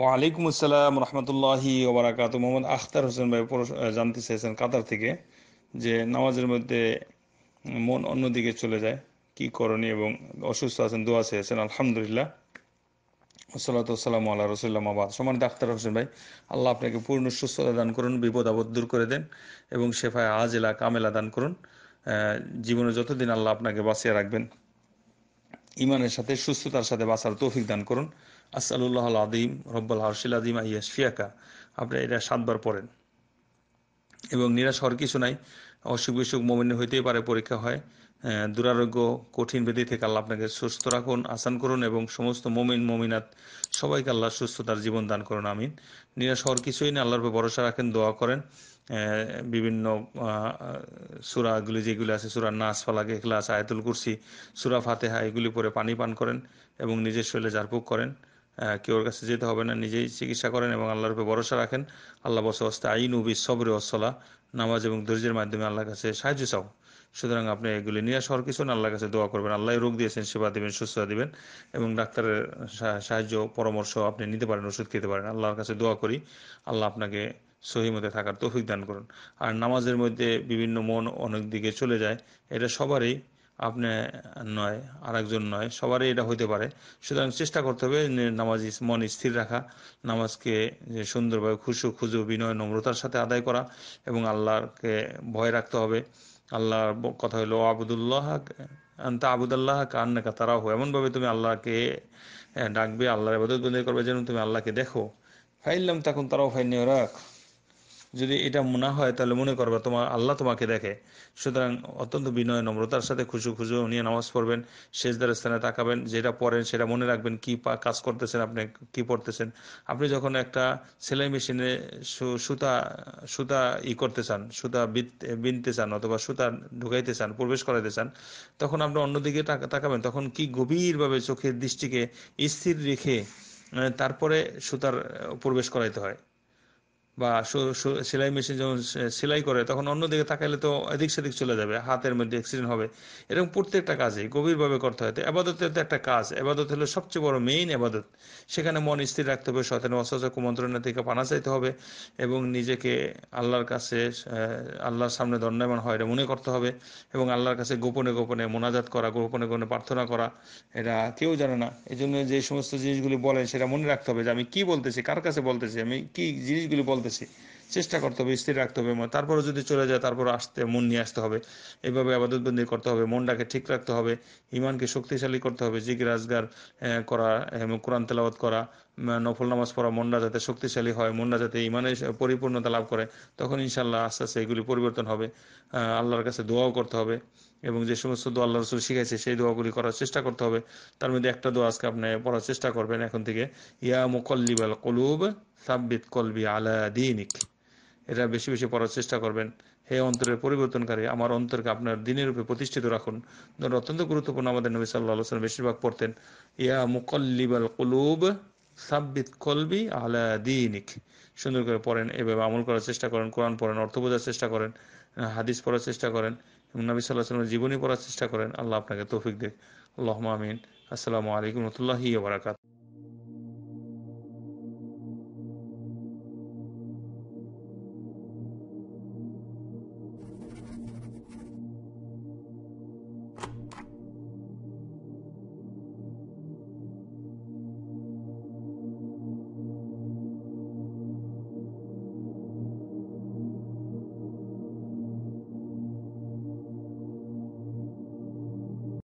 ওয়ালাইকুম আসসালাম রহমতুল্লাহি ওবরাকাত মোহাম্মদ আখতার হোসেন ভাই জানতে চাইছেন কাতার থেকে যে নামাজের মধ্যে মন অন্যদিকে চলে যায় কি করণীয় এবং অসুস্থ আছেন দোয়া চেয়েছেন আলহামদুলিল্লাহ সাল্লাম আল্লাহ রসুল্লাহ আবাদ সমান ডাক্তার হোসেন ভাই আল্লাহ আপনাকে পূর্ণ সুস্থতা দান করুন বিপদ আপদ দূর করে দেন এবং শেফায় আজেলা কামেলা দান করুন জীবনে যতদিন আল্লাহ আপনাকে বাঁচিয়ে রাখবেন ইমানের সাথে সুস্থতার সাথে বাঁচার তৌফিক দান করুন আসালুল্লাহ আদিম রব্বাল হর্ষিল আদিম আইয়াস শিয়াকা আপনি এটা সাতবার পড়েন এবং নিরাশ হওয়ার কিছু নাই অসুখ বিসুখ মোমেনে হইতেই পারে পরীক্ষা হয় দুরারোগ্য কঠিন ব্যাধি থেকে আল্লাহ আপনাকে সুস্থ রাখুন আসান করুন এবং সমস্ত মমিন মোমিনাত সবাইকে আল্লাহ সুস্থতার জীবন দান করুন আমিন নিরাশ হওয়ার কিছুই না আল্লাহর উপর ভরসা রাখেন দোয়া করেন বিভিন্ন সুরাগুলি যেগুলি আছে সুরা নাস ফালাকে ক্লাস আয়তুল কুরসি সুরা ফাতেহা এগুলি পরে পানি পান করেন এবং নিজের শরীরে ঝাড়ফুঁক করেন কেউ কাছে যেতে হবে না নিজেই চিকিৎসা করেন এবং আল্লাহর উপরে ভরসা রাখেন আল্লাহ বসবাস্তা আইন উবি সবরে অসলা নামাজ এবং ধৈর্যের মাধ্যমে আল্লাহর কাছে সাহায্য চাও সুতরাং আপনি এগুলি আসা হওয়ার কিছু না আল্লাহর কাছে দোয়া করবেন আল্লাহ রোগ দিয়েছেন সেবা দেবেন সুস্থতা দিবেন এবং ডাক্তারের সাহায্য পরামর্শ আপনি নিতে পারেন ওষুধ খেতে পারেন আল্লাহর কাছে দোয়া করি আল্লাহ আপনাকে মতে থাকার তৌফিক দান করুন আর নামাজের মধ্যে বিভিন্ন মন অনেক দিকে চলে যায় এটা সবারই আপনি নয় একজন নয় সবারই এটা হতে পারে সুতরাং চেষ্টা করতে হবে নামাজ মন স্থির রাখা নামাজকে সুন্দরভাবে খুশু খুজু বিনয় নম্রতার সাথে আদায় করা এবং আল্লাহকে ভয় রাখতে হবে আল্লাহর কথা হলো আবুদুল্লাহ আন্তা আবুদাল্লাহ কান্নাকা তারাও এমনভাবে তুমি আল্লাহকে ডাকবে আল্লাহর আবাদত বন্ধ করবে যেন তুমি আল্লাহকে দেখো ফাইল্লাম তখন তারাও ফাইন রাখ যদি এটা মনে হয় তাহলে মনে করবে তোমার আল্লাহ তোমাকে দেখে সুতরাং অত্যন্ত বিনয় নম্রতার সাথে খুশু খুশু নিয়ে নামাজ পড়বেন শেষদার স্থানে তাকাবেন যেটা পড়েন সেটা মনে রাখবেন কি কাজ করতেছেন আপনি কি পড়তেছেন আপনি যখন একটা সেলাই মেশিনে সুতা সুতা ই করতে চান সুতা বিনতে চান অথবা সুতা ঢুকাইতে চান প্রবেশ করাইতে চান তখন আপনি অন্যদিকে তাকাবেন তখন কি গভীরভাবে চোখের দৃষ্টিকে স্থির রেখে তারপরে সুতার প্রবেশ করাইতে হয় বা সেলাই মেশিন যখন সেলাই করে তখন অন্যদিকে তাকাইলে তো এদিক সেদিক চলে যাবে হাতের মধ্যে অ্যাক্সিডেন্ট হবে এরকম প্রত্যেকটা কাজে গভীরভাবে করতে হয় তো আবাদতের তো একটা কাজ আবাদত হলো সবচেয়ে বড় মেইন আবাদত সেখানে মন স্থির রাখতে হবে সতেন অসচ কুমন্ত্রণা থেকে পানা চাইতে হবে এবং নিজেকে আল্লাহর কাছে আল্লাহর সামনে দণ্ডায়মান হয় এটা মনে করতে হবে এবং আল্লাহর কাছে গোপনে গোপনে মোনাজাত করা গোপনে গোপনে প্রার্থনা করা এটা কেউ জানে না এই জন্য যে সমস্ত জিনিসগুলি বলেন সেটা মনে রাখতে হবে যে আমি কি বলতেছি কার কাছে বলতেছি আমি কি জিনিসগুলি বলতে বলতেছি চেষ্টা করতে হবে স্থির রাখতে হবে তারপরে যদি চলে যায় তারপর আসতে মন নিয়ে আসতে হবে এভাবে বন্দি করতে হবে মনটাকে ঠিক রাখতে হবে ইমানকে শক্তিশালী করতে হবে জিগ রাজগার করা কোরআন তেলাওয়াত করা নফল নামাজ পড়া মন্ডা যাতে শক্তিশালী হয় মন্ডা যাতে ইমানে পরিপূর্ণতা লাভ করে তখন ইনশাল্লাহ আস্তে আস্তে এগুলি পরিবর্তন হবে আল্লাহর কাছে দোয়াও করতে হবে এবং যে সমস্ত দোয়া আল্লাহ রসুল শিখেছে সেই দোয়াগুলি করার চেষ্টা করতে হবে তার মধ্যে একটা দোয়া আজকে আপনি পড়ার চেষ্টা করবেন এখন থেকে ইয়া আল কলুব সাব্বিত কলবি আলা দিনিক এটা বেশি বেশি পড়ার চেষ্টা করবেন হে অন্তরের পরিবর্তনকারী আমার অন্তরকে আপনার দিনের রূপে প্রতিষ্ঠিত রাখুন অত্যন্ত গুরুত্বপূর্ণ আমাদের নবী সাল্লাহ আলসালাম বেশিরভাগ পড়তেন ইয়া আল কলুব সাব্বিত কলবি আলা দিনিক সুন্দর করে পড়েন এভাবে আমল করার চেষ্টা করেন কোরআন পড়েন অর্থ বোঝার চেষ্টা করেন হাদিস পড়ার চেষ্টা করেন এবং নবী সাল্লাহ সাল্লামের জীবনী পড়ার চেষ্টা করেন আল্লাহ আপনাকে তৌফিক দেখ আল্লাহ আমিন আসসালামু আলাইকুম রহমতুল্লাহি বারাকাত